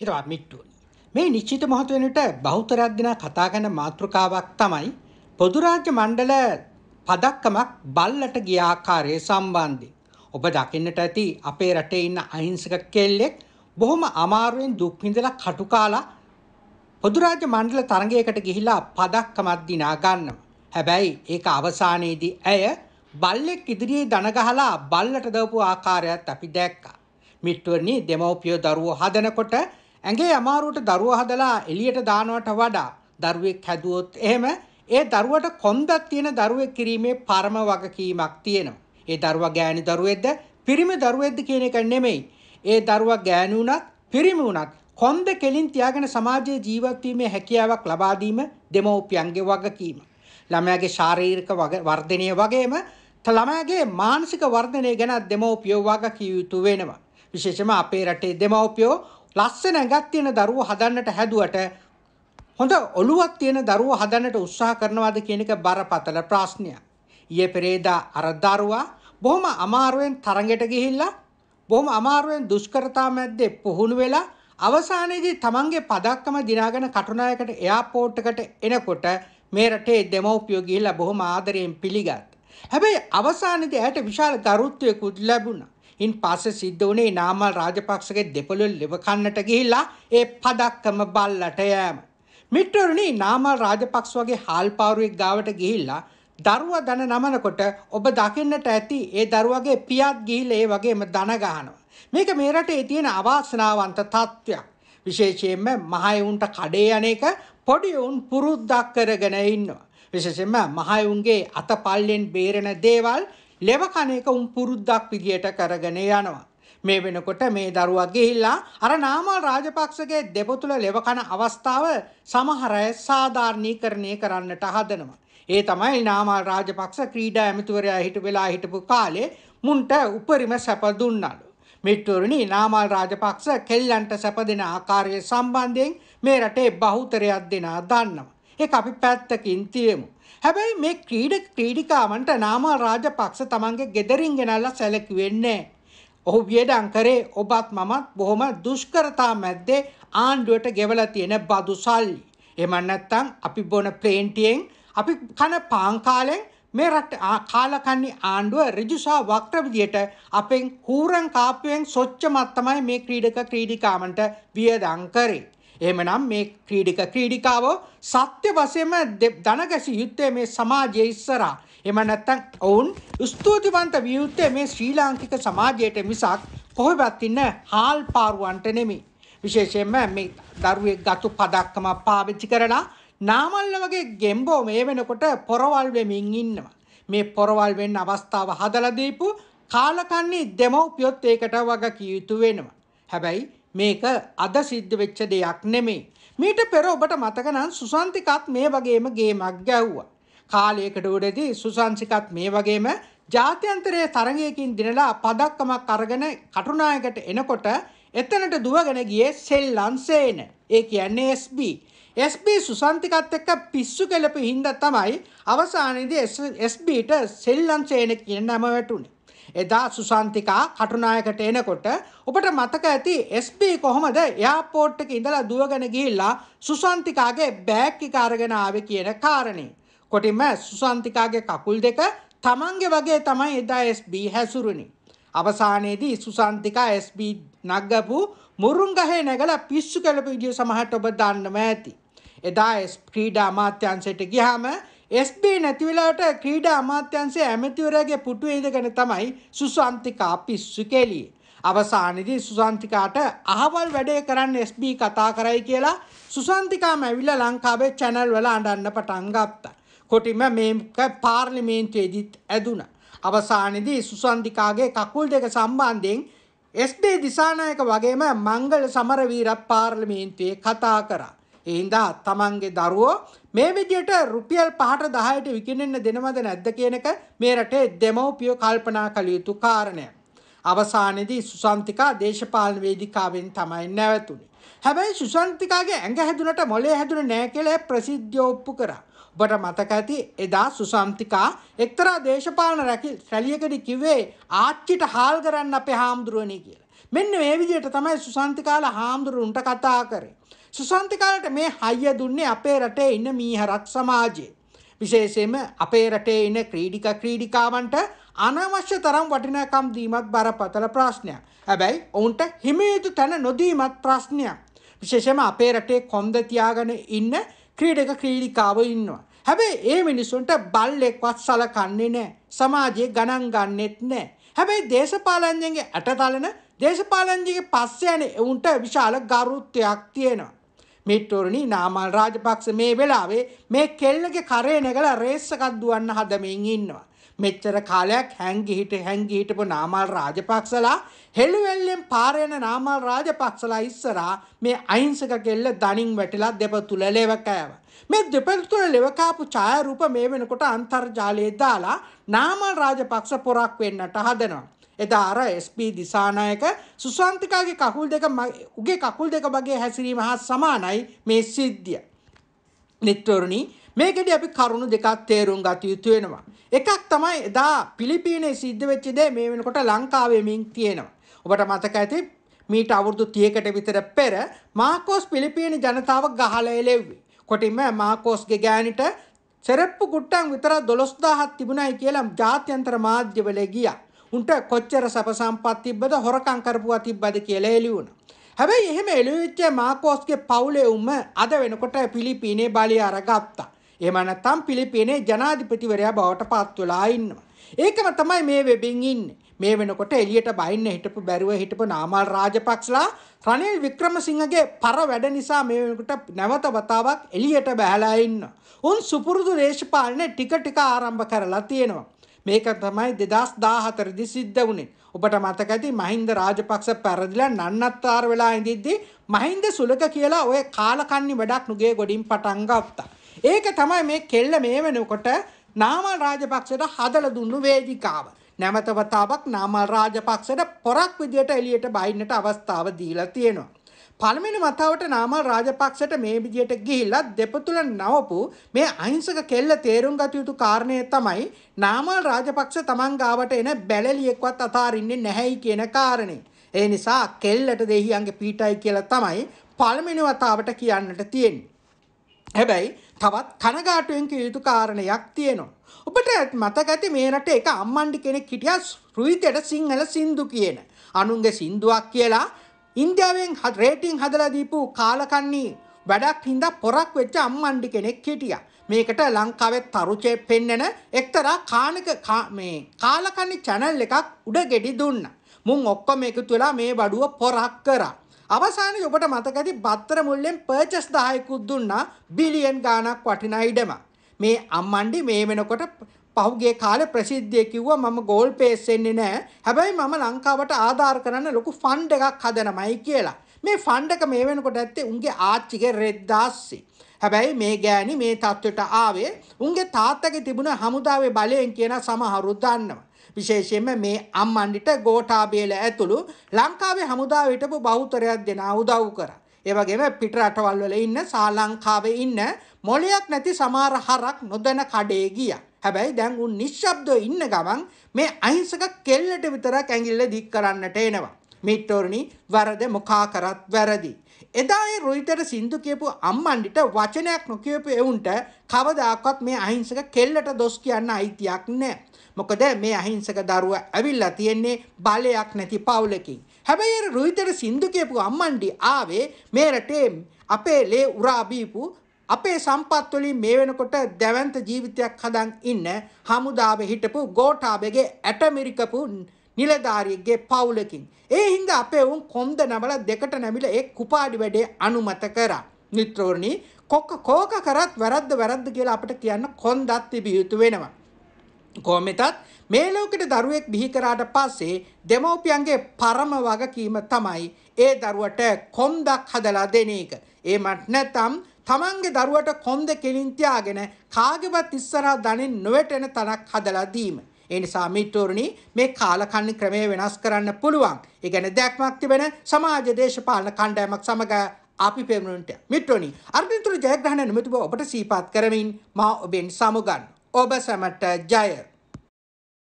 හිරවත් මිට්ටුවනි. මේ නිශ්චිත මොහොත වෙනට බෞතරයක් දෙනා කතා කරන මාතෘකාවක් තමයි පොදුරාජ්‍ය මණ්ඩල පදක්කමක් බල්ලට ගිය ආකාරය සම්බන්ධයෙන්. ඔබ දකින්නට ඇති අපේ රටේ ඉන්න අහිංසක කෙල්ලෙක් බොහොම අමාරුවෙන් දුක් විඳලා කටුකාලා පොදුරාජ්‍ය මණ්ඩල තරඟයකට ගිහිලා පදක්කමක් දිනා ගන්නවා. හැබැයි ඒක අවසානයේදී ඇය බල්ලෙක් ඉදිරියේ දන ගහලා බල්ලට දවපු ආකාරයත් අපි දැක්කා. මිට්ටුවනි දෙමව්පියෝ දරුවෝ හදනකොට ඇගේ අමාරුවට දරුව හදලා එලියට දානවට වඩා දරුවෙක් හැදුවොත් එහෙම ඒ දරුවට කොන්දක් තියෙන දරුවෙක් කිරීමේ පරම වගකීමක් තියෙනවා. ඒ දරුවා ගෑණි දරුවෙක්ද පිරිමි දරුවෙක්ද කියන එක නෙමෙයි. ඒ දරුවා ගෑණි වුණත් පිරිමි වුණත් කොන්ද කෙලින් තියාගෙන සමාජයේ ජීවත් වීමේ හැකියාවක් ලබා දීම දෙමව්පියන්ගේ වගකීම. ළමයාගේ ශාරීරික වර්ධනය වගේම ළමයාගේ මානසික වර්ධනය ගැන දෙමව්පියෝ වගකිය යුතු වෙනවා. විශේෂම අපේ රටේ දෙමව්පියෝ ලස්සන ඇඟක් තියෙන දරුවෝ හදන්නට හැදුවට හොඳ ඔළුවක් තියෙන දරුවෝ හදන්නට උත්සාහ කරනවාද කියන එක බරපතල ප්‍රශ්නයක්. ඊයේ පෙරේදා අර දරුවා බොහොම අමාරුවෙන් තරඟයට ගිහිල්ලා බොහොම අමාරුවෙන් දුෂ්කරතා මැද්දේ පුහුණු වෙලා අවසානයේදී තමන්ගේ පදක්කම දිනාගෙන කටුනායකට එයාපෝට් එකට එනකොට මේ රටේ දෙමව්පියෝ ගිහිල්ලා බොහොම ආදරයෙන් පිළිගත්. හැබැයි අවසානයේදී ඇයට විශාල ගරුත්වයකුත් ලැබුණා. ඉන් පස්සේ සිද්ධ වුණේ නාමල් රාජපක්ෂගේ දෙපළු ලෙවකන්නට ගිහිල්ලා ඒ පදක්කම බල්ලට යෑම. මිටරුණි නාමල් රාජපක්ෂ වගේ හාල්පාරුවෙක් ගාවට ගිහිල්ලා දරුවා දන නමනකොට ඔබ දකින්නට ඇති ඒ දරුවගේ පියාත් ගිහිල්ලා ඒ වගේම දන ගහනවා. මේක මේ රටේ තියෙන අවාසනාවන්ත තත්ත්වයක්. විශේෂයෙන්ම මහයුන්ට කඩේ අනේක පොඩි උන් පුරුද්දක් කරගෙන ඉන්නවා. විශේෂයෙන්ම මහයුන්ගේ අතපල්ලෙන් බේරෙන දේවල් ලෙව කණ එක උන් පුරුද්දක් විදියට කරගෙන යනවා. මේ වෙනකොට මේ දරුවා ගිහිල්ලා අර නාමල් රාජපක්ෂගේ දෙපතුල ලෙව කන අවස්ථාව සමහර අය සාධාරණීකරණය කරන්නට හදනවා. ඒ තමයි නාමල් රාජපක්ෂ ක්‍රීඩා ඇමතිවරයා හිටු වෙලා හිටපු කාලේ මුන්ට උපරිම සැප දුන්නලු. මෙට්ටුවරණි නාමල් රාජපක්ෂ කෙල්ලන්ට සැප දෙන ආකාරය සම්බන්ධයෙන් මේ රටේ බහුතරයක් දෙනා දන්නවා. ඒක අපි පැත්තකින් තියමු. හැබැයි මේ ක්‍රීඩක ක්‍රීඩිකාවන්ට නාමල් රාජපක්ෂ තමන්ගේ ගෙදරින් ගෙනල්ලා සැලකුවෙන්නේ ඔහු වියදම් කරේ ඔබත් මමත් බොහොම දුෂ්කරතා මැද්දේ ආණ්ඩුවට ගෙවලා තියෙන බදු සල්ලි. එහෙම නැත්නම් අපි බොන ප්ලේන්ටියෙන් අපි කන පාන් කාලෙන් මේ රට කාලකන්ණි ආණ්ඩුව ඍජුසා වක්‍ර විදියට අපෙන් හූරන් කාප්පුවෙන් සොච්චමත් තමයි මේ ක්‍රීඩක ක්‍රීඩිකාවන්ට වියදම් කරේ. එහෙමනම් මේ ක්‍රීඩික ක්‍රීඩිකාව සත්‍ය වශයෙන්ම දනගැසි යුත්තේ මේ සමාජයේ ඉස්සරහා. එහෙම නැත්නම් ඔවුන් ස්තුතිවන්ත විය යුත්තේ මේ ශ්‍රී ලාංකික සමාජයට මිසක් කොහෙවත් ඉන්න හාල් පාරුවන්ට නෙමෙයි. විශේෂයෙන්ම මේ දරුවෙක් ගත්ත පදක්කම පාවිච්චි කරලා නාමල්ල වගේ ගෙම්බෝ මේ වෙනකොට පොරවල් වෙමින් ඉන්නවා. මේ පොරවල් වෙන්න අවස්ථාව හදලා දීපු කාලකන්ණි දෙමව්පියොත් ඒකට වග කිය යුතු වෙනවා. හැබැයි මේක අද සිද්ධ වෙච්ච දෙයක් නෙමේ. මීට පෙර ඔබට මතක නම් සුසන්තිකත් මේ වගේම ගේමක් ගැව්වා. කාලයකට උඩදී සුසංසිකත් මේ වගේම ජාත්‍යන්තරයේ තරගයකින් දිනලා පදක්කමක් අරගෙන කටුනායකට එනකොට එතනට දුවගෙන ගියේ සෙල්ලන් සේන. ඒ කියන්නේ SB. SB සුසන්තිකත් එක්ක පිස්සු කෙලපු හින්දා තමයි අවසානයේදී SBට සෙල්ලන් සේන කියන නම වැටුනේ. එදා සුසන්තිකා කටුනායකට එනකොට ඔබට මතක ඇති SB කොහොමද එයාපෝට් එක ඉඳලා දුවගෙන ගිහිල්ලා සුසන්තිකාගේ බෑග් එක අරගෙන ආවේ කියන කාරණේ. කොටින්ම සුසන්තිකාගේ කකුල් දෙක තමන්ගේ වගේ තමයි එදා SB හැසුරුනේ. අවසානයේදී සුසන්තිකා SB නග්ගපු මුරුංගහේ නැගලා පිස්සු කැළපු විදිය සමහරට ඔබ දන්නම ඇති. එදා ක්‍රීඩා අමාත්‍යංශයට ගියාම SB නැති වෙලාවට ක්‍රීඩා අමාත්‍යංශයේ ඇමතිවරයාගේ පුටුවේ ඉඳගෙන තමයි සුසාන්තිකා පිස්සු කෙලියේ. අවසානයේදී සුසාන්තිකාට අහවල් වැඩේ කරන්න SB කතා කරයි කියලා සුසාන්තිකාම ඇවිල්ලා ලංකාවේ channel වල අඬන්න පටන් ගත්තා. කොටිම මේක පාර්ලිමේන්තුවේදීත් ඇදුණා. අවසානයේදී සුසාන්තිකාගේ කකුල් දෙක සම්බන්ධයෙන් SB දිසානායක වගේම මංගල සමරවීරත් පාර්ලිමේන්තුවේ කතා කරා. එහින්දා තමන්ගේ දරුවෝ මේ විදියට රුපියල් පහට දහයට විකිණෙන්න දෙනවද නැද්ද කියනක මේ රටේ දෙමව්පියෝ කල්පනා කළ යුතු කාරණය. අවසානයේදී සුසන්තිකා දේශපාලන වේදිකාවෙන් තමයි නැවතුනේ. හැබැයි සුසන්තිකාගේ ඇඟ හැදුනට මොලේ හැදුනේ නැහැ කියලා ප්‍රසිද්ධිය ඔප්පු කරා. ඔබට මතක ඇති එදා සුසන්තිකා එක්තරා දේශපාලන රැකිල් රැලියකදී කිව්වේ ආච්චිට හාල් කරන්න අපේ හාමුදුරුවනේ කියලා. මෙන්න මේ විදිහට තමයි සුසන්තිකාල හාමුදුරුන්ට කතා කරේ. සුසන්තිකාලට මේ හයිය දුන්නේ අපේ රටේ ඉන්න මීහරක් සමාජයේ. විශේෂයෙන්ම අපේ රටේ ඉන්න ක්‍රීඩික ක්‍රීඩිකාවන්ට අනවශ්‍ය තරම් වටිනාකම් දීමත් බරපතල ප්‍රශ්නයක්. හැබැයි ඔවුන්ට හිමියුතු තැන නොදීමත් ප්‍රශ්නයක්. විශේෂයෙන්ම අපේ රටේ කොන්ද තියාගෙන ඉන්න ක්‍රීඩක ක්‍රීඩිකාව ඉන්නවා. හැබැයි ඒ මිනිසුන්ට බල්ලෙක්වත් සලකන්නේ නැහැ. සමාජයේ ගණන් ගන්නෙත් නැහැ. හැබැයි දේශපාලනඥයන්ගේ ඇටතලන දේශපාලනජිගේ පස්සේ යන එවුන්ට විශාල ගරුත්වයක් තියෙනවා. මිට්ටෝරණී නාමල් රාජපක්ෂ මේ වෙලාවේ මේ කෙල්ලගේ කරේ නැගලා රේස් එකක් දුවන්න හදමින් ඉන්නවා. මෙච්චර කාලයක් හැංගි හිට හැංගි හිටපු නාමල් රාජපක්ෂලා හෙළුවෙල්ලෙන් පාර යන නාමල් රාජපක්ෂලා ඉස්සරහා මේ අහිංසක කෙල්ල දණින් වැටිලා දෙපතුල ලෙවකෑවා. මේ දෙපතුල ලෙවකාපු ඡායාරූප මේ වෙනකොට අන්තර්ජාලයේ දාලා නාමල් රාජපක්ෂ පොරක් වෙන්නට හදනවා. එදා අර SP දිසානායක සුසාන්තිකාගේ කකුල් දෙක උගේ කකුල් දෙක මගේ හැසිරීම හා සමානයි මේ සිද්ධිය. නිට්ටෝරණී මේකෙදි අපි කරුණු දෙකක් තේරුම් ගත යුතු වෙනවා. එකක් තමයි එදා පිලිපීනේ සිද්ධ වෙච්ච දේ මේ වෙනකොට ලංකාවේ මින් තියෙනවා. ඔබට මතක ඇති මීට අවුරුදු 30කට විතර පෙර මාකෝස් පිලිපීන ජනතාව ගහලා එළෙව්වේ. කොටින්ම මාකෝස්ගේ ගෑණිට සරප්පු කුට්ටම් විතර 12000ක් තිබුණයි කියලා ජාත්‍යන්තර මාධ්‍යවල ගියා. උන්ට කොච්චර සැප සම්පත් තිබ්බද හොරකම් කරපුවා තිබ්බද කියලා එළි වුණා. හැබැයි එහෙම එළි වෙච්ච මාකෝස්ගේ පවුලේ උම අද වෙනකොට පිලිපීනේ බලය අරගත්තා. එහෙම නැත්නම් පිලිපීනේ ජනාධිපතිවරයා බවට පත් වෙලා ඉන්නවා. ඒකම තමයි මේ වෙබින් ඉන්නේ. මේ වෙනකොට එළියට බහින්න හිටපු බැරුව හිටපු නාමල් රාජපක්ෂලා රනිල් වික්‍රමසිංහගේ පර වැඩ නිසා මේ වෙනකොට නැවත වතාවක් එළියට බහැලා ඉන්නවා. උන් සුපුරුදු දේශපාලනේ ටික ටික ආරම්භ කරලා තියෙනවා. මේක තමයි දෙදස් දාහතරදි සිද්ධ වුණේ. ඔබට මතක ඇති මහින්ද රාජපක්ෂ පැරදිලා නන්නත්තාර වෙලා ඉඳිද්දී මහින්ද සුලක කියලා ඔය කාලකන්ණි වැඩක් නුගේ ගොඩින් පටන් ගත්තා. ඒක තමයි මේ කෙල්ල මේ වෙනකොට නාමල් රාජපක්ෂට හදලා දුන්නු වේදිකාව. නැමත වතාවක් නාමල් රාජපක්ෂට පොරක් විදියට එළියට බහින්නට අවස්ථාව දීලා තියෙනවා. පළමිනි මතාවට නාමල් රාජපක්ෂට මේ විදියට ගිහිල්ලා දෙපතුල නවපු මේ අහිංසක කෙල්ල තේරුම් ගත යුතු කාරණය තමයි නාමල් රාජපක්ෂ තමන් ගාවට එන බැලලියෙක්වත් අතාරින්නේ නැහැයි කියන කාරණේ. ඒ නිසා කෙල්ලට දෙහියන්ගේ පීටයි කියලා තමයි පළමිනි වතාවට කියන්නට තියෙන්නේ. හැබැයි තවත් කනගාටුවෙන් කිය යුතු කාරණයක් තියෙනවා. ඔබට මතක ඇති මේ රටේ එක අම්මන්ඩි කෙනෙක් හිටියා රුහිතට සිංහල සින්දු කියන. අනුන්ගේ සින්දුවක් කියලා ඉන්දියාවෙන් රේටිං හදලා දීපු කාලකන්නේ වැඩක් හින්ද පොරක් වෙච්ච අම්මණ්ඩි කෙනෙක් හිටිය. මේකට ලංකාවෙත් තරුචය පෙන්නෙන එක්තරා කානක මේ කාලකන්නේ චැනල් එකක් උඩ ගෙඩි දුන්න. මුං ඔක්කො මේකුතු වෙලා මේ බඩුව පොරක් කරා. අවසානයේ ඔබට මතක ඇති බත්තර මුල්ලෙන් පර්චස් 10කුත් දුන්නා බිලියන් ගාණක් වටිනා ඉඩමක්. මේ අම්මණ්ඩි මේ වෙනකොට පහුගේ කාලේ ප්‍රසිද්ධිය කිව්වා මම ගෝල් පේස් වෙන්නේ නැහැ. හැබැයි මම ලංකාවට ආධාර කරන ලොකු ෆන්ඩ් එකක් හදනමයි කියලා. මේ ෆන්ඩ් එක මේ වෙනකොට ඇත්තේ උන්ගේ ආච්චිගේ රෙද්දාස්සේ. හැබැයි මේ ගෑණි මේ தත්වෙට ආවේ උන්ගේ තාත්තගේ තිබුණ හමුදාවේ බලයෙන් කියන සමහරු දන්නවා. විශේෂයෙන්ම මේ අම්මන්ඩිට ගෝඨාභේල ඇතුළු ලංකාවේ හමුදාව හිටපු බහුතරයක් දෙනා උදව් කරා. ඒ වගේම පිට රටවල් වල ඉන්න සා ලංකාවේ ඉන්න මොලයක් නැති සමහර හරක් නොදැන කඩේ ගියා. හැබැයි දැන් උන් නිශ්ශබ්දව ඉන්න ගමන් මේ අහිංසක කෙල්ලට විතරක් ඇඟිල්ල දික් කරන්නට එනවා. මිට්ටෝරණි වරද මොකා කරත් වැරදි. එදා ඒ රොයිටර සින්දු කියපු අම්මන්ඩිට වචනයක් නොකියපු එවුන්ට කවදාකවත් මේ අහිංසක කෙල්ලට දොස් කියන්න අයිතියක් නැහැ. මොකද මේ අහිංසක දරුව ඇවිල්ලා තියෙන්නේ බලයක් නැති පවුලකින්. හැබැයි රුහිතට සින්දු කියපු අම්මන්ඩි ආවේ මේ රටේ අපේ ලේ උරා බීපු අපේ සම්පත් වලින් මේ වෙනකොට දැවැන්ත ජීවිතයක් හදන් ඉන්න හමුදාවේ හිටපු ගෝඨාභයගේ ඇටමිරිකපු නිලධාරියෙක්ගේ පවුලකින්. ඒ හින්දා අපේ උන් කොන්ද නමලා දෙකට නැමිලා ඒ කුපාඩි වැඩේ අනුමත කරා. මිත්‍රෝනි කොක්ක කෝක කරත් වැරද්ද වැරද්ද කියලා අපිට කියන්න කොන්දක් තිබිය යුතු වෙනවා. කොහොමෙතත් මේ ලෝකෙට දරුවෙක් බිහි කරාට පස්සේ දෙමව්පියන්ගේ පරම වගකීම තමයි ඒ දරුවට කොන්දක් හදලා දෙන එක. ඒමත් නැත්නම් තමන්ගේ දරුවට කොන්ද කෙලින් තියාගෙන කාගේවත් ඉස්සරහා දණින් නොවැටෙන තනක් හදලා දීම. ඒ නිසා මිත්‍රෝරණි මේ කාලකන්ණි ක්‍රමය වෙනස් කරන්න පුළුවන්. ඒ කියන්නේ දැක්මක් තිබෙන සමාජ දේශපාලන කණ්ඩායමක් සමග අපි පෙමුණුන්ට මිත්‍රෝනි අර්ධින්තුරු ජයග්‍රහණ නිමිති ඔබට සීපාත් කරමින් මා ඔබෙන් සමුගන්න. ඔබ සැමට ජය